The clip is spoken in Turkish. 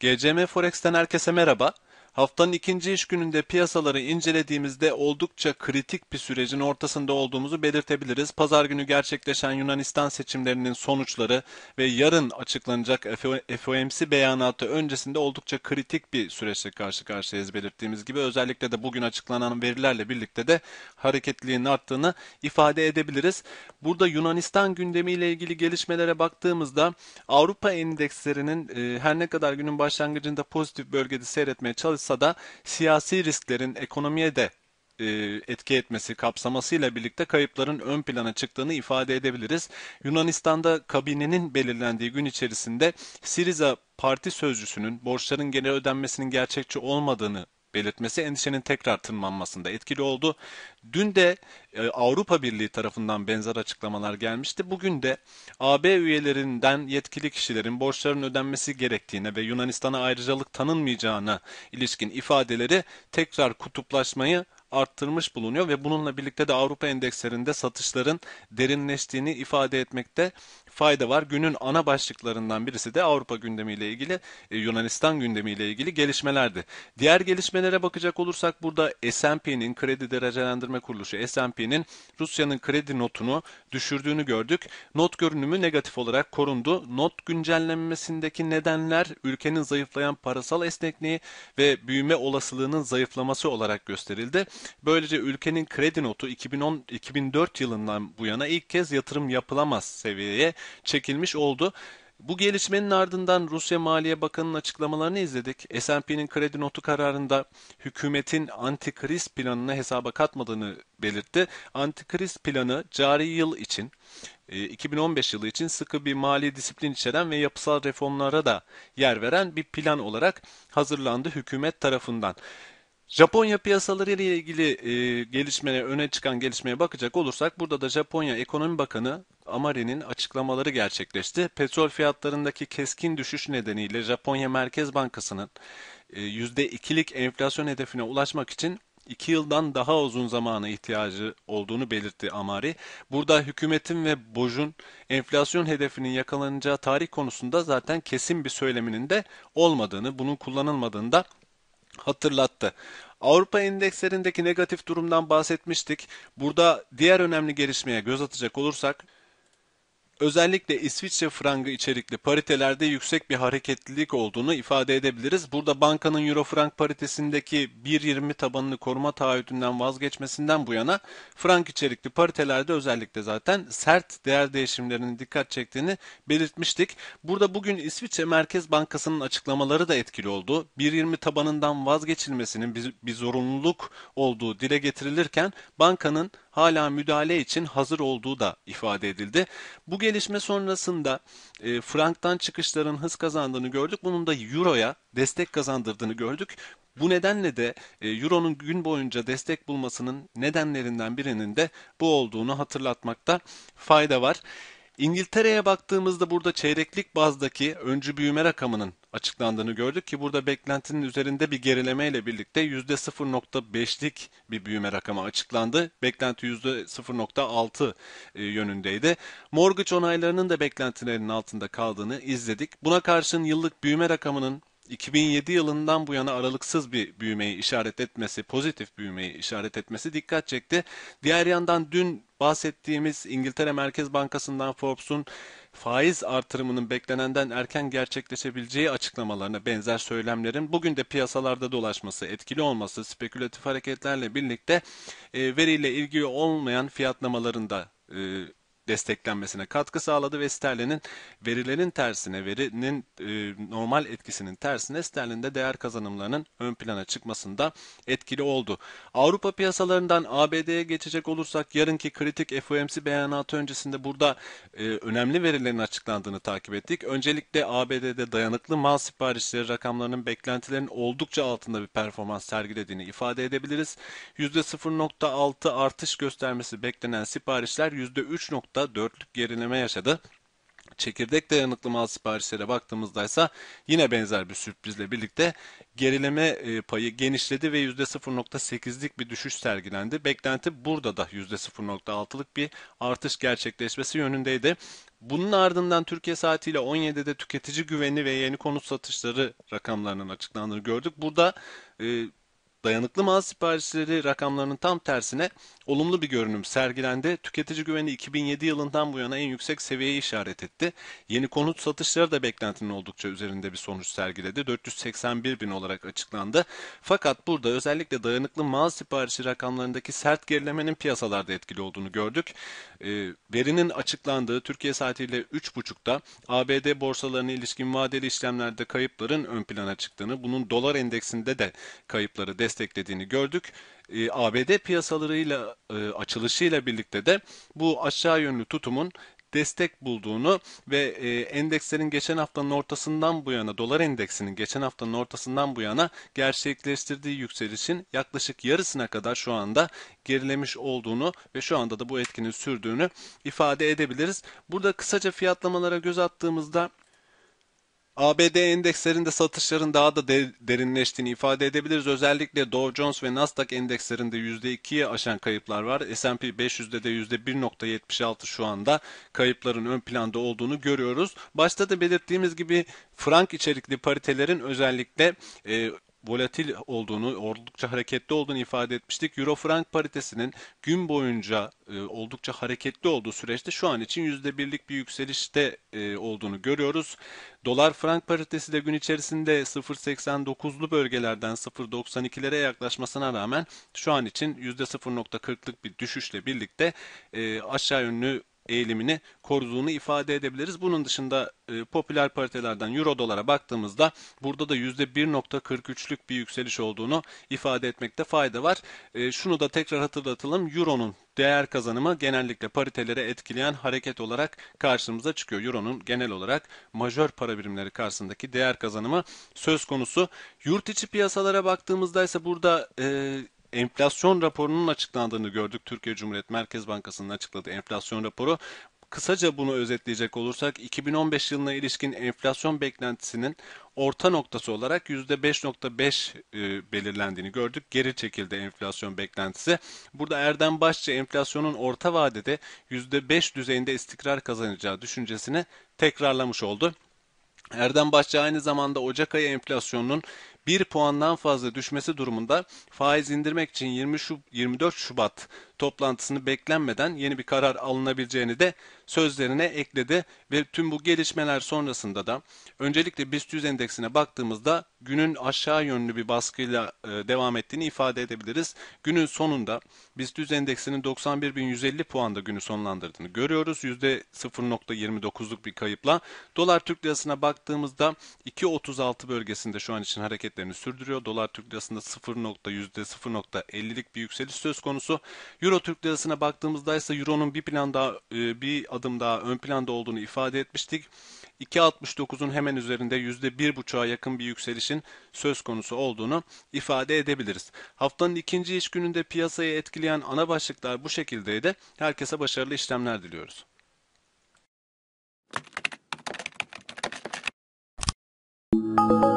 GCM Forex'ten herkese merhaba. Haftanın ikinci iş gününde piyasaları incelediğimizde oldukça kritik bir sürecin ortasında olduğumuzu belirtebiliriz. Pazar günü gerçekleşen Yunanistan seçimlerinin sonuçları ve yarın açıklanacak FOMC beyanatı öncesinde oldukça kritik bir süreçle karşı karşıyayız belirttiğimiz gibi. Özellikle de bugün açıklanan verilerle birlikte de hareketliğin arttığını ifade edebiliriz. Burada Yunanistan gündemiyle ilgili gelişmelere baktığımızda Avrupa endekslerinin e, her ne kadar günün başlangıcında pozitif bölgede seyretmeye çalışsa olsa da siyasi risklerin ekonomiye de e, etki etmesi kapsamasıyla birlikte kayıpların ön plana çıktığını ifade edebiliriz. Yunanistan'da kabinenin belirlendiği gün içerisinde Siriza parti sözcüsünün borçların geri ödenmesinin gerçekçi olmadığını belirtmesi endişenin tekrar tırmanmasında etkili oldu. Dün de e, Avrupa Birliği tarafından benzer açıklamalar gelmişti. Bugün de AB üyelerinden yetkili kişilerin borçların ödenmesi gerektiğine ve Yunanistan'a ayrıcalık tanınmayacağına ilişkin ifadeleri tekrar kutuplaşmayı arttırmış bulunuyor ve bununla birlikte de Avrupa endekslerinde satışların derinleştiğini ifade etmekte fayda var. Günün ana başlıklarından birisi de Avrupa gündemiyle ilgili, e, Yunanistan gündemiyle ilgili gelişmelerdi. Diğer gelişmelere bakacak olursak burada S&P'nin kredi derecelendirme kuruluşu S&P'nin Rusya'nın kredi notunu düşürdüğünü gördük. Not görünümü negatif olarak korundu. Not güncellenmesindeki nedenler ülkenin zayıflayan parasal esnekliği ve büyüme olasılığının zayıflaması olarak gösterildi. Böylece ülkenin kredi notu 2010 2004 yılından bu yana ilk kez yatırım yapılamaz seviyeye çekilmiş oldu. Bu gelişmenin ardından Rusya Maliye Bakanı'nın açıklamalarını izledik. S&P'nin kredi notu kararında hükümetin antikriz planını hesaba katmadığını belirtti. Antikriz planı cari yıl için 2015 e, yılı için sıkı bir mali disiplin içeren ve yapısal reformlara da yer veren bir plan olarak hazırlandı hükümet tarafından. Japonya piyasaları ile ilgili e, gelişmeye, öne çıkan gelişmeye bakacak olursak burada da Japonya Ekonomi Bakanı Amari'nin açıklamaları gerçekleşti. Petrol fiyatlarındaki keskin düşüş nedeniyle Japonya Merkez Bankası'nın e, %2'lik enflasyon hedefine ulaşmak için 2 yıldan daha uzun zamana ihtiyacı olduğunu belirtti Amari. Burada hükümetin ve Boj'un enflasyon hedefinin yakalanacağı tarih konusunda zaten kesin bir söyleminin de olmadığını, bunun kullanılmadığını da hatırlattı. Avrupa endekslerindeki negatif durumdan bahsetmiştik. Burada diğer önemli gelişmeye göz atacak olursak Özellikle İsviçre frangı içerikli paritelerde yüksek bir hareketlilik olduğunu ifade edebiliriz. Burada bankanın euro frank paritesindeki 1.20 tabanını koruma taahhüdünden vazgeçmesinden bu yana frank içerikli paritelerde özellikle zaten sert değer değişimlerinin dikkat çektiğini belirtmiştik. Burada bugün İsviçre Merkez Bankası'nın açıklamaları da etkili oldu. 1.20 tabanından vazgeçilmesinin bir, bir zorunluluk olduğu dile getirilirken bankanın hala müdahale için hazır olduğu da ifade edildi. Bu gelişme sonrasında e, franktan çıkışların hız kazandığını gördük. Bunun da euroya destek kazandırdığını gördük. Bu nedenle de e, Euro'nun gün boyunca destek bulmasının nedenlerinden birinin de bu olduğunu hatırlatmakta fayda var. İngiltere'ye baktığımızda burada çeyreklik bazdaki öncü büyüme rakamının açıklandığını gördük ki burada beklentinin üzerinde bir gerileme ile birlikte %0.5'lik bir büyüme rakamı açıklandı. Beklenti %0.6 e, yönündeydi. Mortgage onaylarının da beklentilerin altında kaldığını izledik. Buna karşın yıllık büyüme rakamının 2007 yılından bu yana aralıksız bir büyümeyi işaret etmesi, pozitif büyümeyi işaret etmesi dikkat çekti. Diğer yandan dün bahsettiğimiz İngiltere Merkez Bankası'ndan Forbes'un faiz artırımının beklenenden erken gerçekleşebileceği açıklamalarına benzer söylemlerin bugün de piyasalarda dolaşması, etkili olması, spekülatif hareketlerle birlikte e, veriyle ilgili olmayan fiyatlamalarında e, desteklenmesine katkı sağladı ve sterlinin verilerin tersine, verinin e, normal etkisinin tersine sterlinde değer kazanımlarının ön plana çıkmasında etkili oldu. Avrupa piyasalarından ABD'ye geçecek olursak yarınki kritik FOMC beyanatı öncesinde burada e, önemli verilerin açıklandığını takip ettik. Öncelikle ABD'de dayanıklı mal siparişleri rakamlarının beklentilerin oldukça altında bir performans sergilediğini ifade edebiliriz. %0.6 artış göstermesi beklenen siparişler %3 hatta dörtlük gerileme yaşadı. Çekirdek dayanıklı mal siparişlere baktığımızda ise yine benzer bir sürprizle birlikte gerileme e, payı genişledi ve %0.8'lik bir düşüş sergilendi. Beklenti burada da %0.6'lık bir artış gerçekleşmesi yönündeydi. Bunun ardından Türkiye saatiyle 17'de tüketici güveni ve yeni konut satışları rakamlarının açıklandığını gördük. Burada e, Dayanıklı mal siparişleri rakamlarının tam tersine olumlu bir görünüm sergilendi. Tüketici güveni 2007 yılından bu yana en yüksek seviyeye işaret etti. Yeni konut satışları da beklentinin oldukça üzerinde bir sonuç sergiledi. 481 bin olarak açıklandı. Fakat burada özellikle dayanıklı mal siparişi rakamlarındaki sert gerilemenin piyasalarda etkili olduğunu gördük. E, verinin açıklandığı Türkiye saatiyle 3.30'da ABD borsalarına ilişkin vadeli işlemlerde kayıpların ön plana çıktığını, bunun dolar endeksinde de kayıpları desteklendiğini desteklediğini gördük. E, ee, ABD piyasalarıyla e, açılışıyla birlikte de bu aşağı yönlü tutumun destek bulduğunu ve e, endekslerin geçen haftanın ortasından bu yana dolar endeksinin geçen haftanın ortasından bu yana gerçekleştirdiği yükselişin yaklaşık yarısına kadar şu anda gerilemiş olduğunu ve şu anda da bu etkinin sürdüğünü ifade edebiliriz. Burada kısaca fiyatlamalara göz attığımızda ABD endekslerinde satışların daha da derinleştiğini ifade edebiliriz. Özellikle Dow Jones ve Nasdaq endekslerinde %2'ye aşan kayıplar var. S&P 500'de de %1.76 şu anda kayıpların ön planda olduğunu görüyoruz. Başta da belirttiğimiz gibi frank içerikli paritelerin özellikle e, volatil olduğunu, oldukça hareketli olduğunu ifade etmiştik. Euro frank paritesinin gün boyunca e, oldukça hareketli olduğu süreçte şu an için %1'lik bir yükselişte e, olduğunu görüyoruz. Dolar frank paritesi de gün içerisinde 0.89'lu bölgelerden 0.92'lere yaklaşmasına rağmen şu an için %0.40'lık bir düşüşle birlikte e, aşağı yönlü eğilimini koruduğunu ifade edebiliriz. Bunun dışında e, popüler paritelerden euro dolara baktığımızda burada da %1.43'lük bir yükseliş olduğunu ifade etmekte fayda var. E, şunu da tekrar hatırlatalım. Euro'nun değer kazanımı genellikle paritelere etkileyen hareket olarak karşımıza çıkıyor. Euro'nun genel olarak majör para birimleri karşısındaki değer kazanımı söz konusu. Yurt içi piyasalara baktığımızda ise burada e, enflasyon raporunun açıklandığını gördük. Türkiye Cumhuriyet Merkez Bankası'nın açıkladığı enflasyon raporu. Kısaca bunu özetleyecek olursak 2015 yılına ilişkin enflasyon beklentisinin orta noktası olarak %5.5 e, belirlendiğini gördük. Geri çekildi enflasyon beklentisi. Burada Erdem Başçı enflasyonun orta vadede %5 düzeyinde istikrar kazanacağı düşüncesini tekrarlamış oldu. Erdem Başçı aynı zamanda Ocak ayı enflasyonunun 1 puandan fazla düşmesi durumunda faiz indirmek için 20 Şub 24 Şubat toplantısını beklenmeden yeni bir karar alınabileceğini de sözlerine ekledi ve tüm bu gelişmeler sonrasında da öncelikle BIST 100 endeksine baktığımızda günün aşağı yönlü bir baskıyla e, devam ettiğini ifade edebiliriz. Günün sonunda BIST 100 endeksinin 91.150 puanda günü sonlandırdığını görüyoruz. %0.29'luk bir kayıpla. Dolar Türk Lirası'na baktığımızda 2.36 bölgesinde şu an için hareket hareketlerini sürdürüyor. Dolar Türk Lirası'nda 0.0.50'lik bir yükseliş söz konusu. Euro Türk Lirası'na baktığımızda ise Euro'nun bir plan daha e, bir adım daha ön planda olduğunu ifade etmiştik. 2.69'un hemen üzerinde %1.5'a yakın bir yükselişin söz konusu olduğunu ifade edebiliriz. Haftanın ikinci iş gününde piyasayı etkileyen ana başlıklar bu şekildeydi. Herkese başarılı işlemler diliyoruz. Thank you.